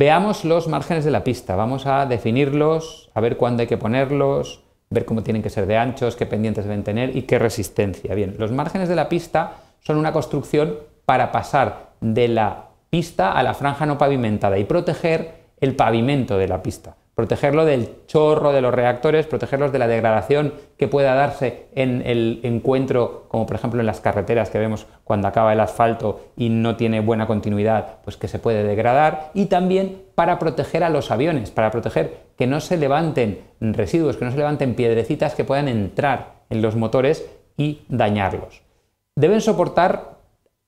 Veamos los márgenes de la pista, vamos a definirlos, a ver cuándo hay que ponerlos, ver cómo tienen que ser de anchos, qué pendientes deben tener y qué resistencia. Bien, los márgenes de la pista son una construcción para pasar de la pista a la franja no pavimentada y proteger el pavimento de la pista protegerlo del chorro de los reactores, protegerlos de la degradación que pueda darse en el encuentro, como por ejemplo en las carreteras que vemos cuando acaba el asfalto y no tiene buena continuidad, pues que se puede degradar, y también para proteger a los aviones, para proteger que no se levanten residuos, que no se levanten piedrecitas que puedan entrar en los motores y dañarlos. Deben soportar,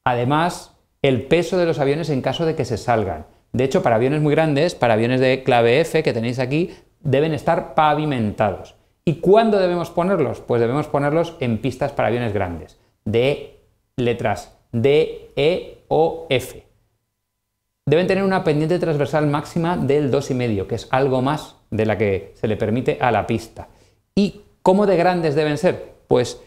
además, el peso de los aviones en caso de que se salgan. De hecho, para aviones muy grandes, para aviones de clave F que tenéis aquí, deben estar pavimentados. ¿Y cuándo debemos ponerlos? Pues debemos ponerlos en pistas para aviones grandes, de letras D, E o F. Deben tener una pendiente transversal máxima del 2,5, que es algo más de la que se le permite a la pista. ¿Y cómo de grandes deben ser? Pues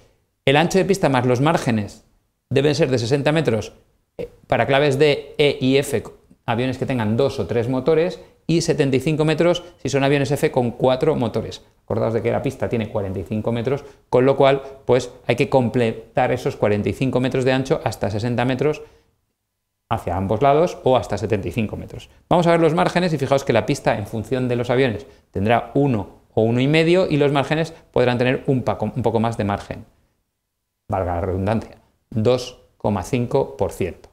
el ancho de pista más los márgenes deben ser de 60 metros eh, para claves D, E y F aviones que tengan dos o tres motores y 75 metros si son aviones F con cuatro motores. Acordaos de que la pista tiene 45 metros, con lo cual pues hay que completar esos 45 metros de ancho hasta 60 metros hacia ambos lados o hasta 75 metros. Vamos a ver los márgenes y fijaos que la pista en función de los aviones tendrá uno o uno y medio y los márgenes podrán tener un poco, un poco más de margen, valga la redundancia, 2,5%.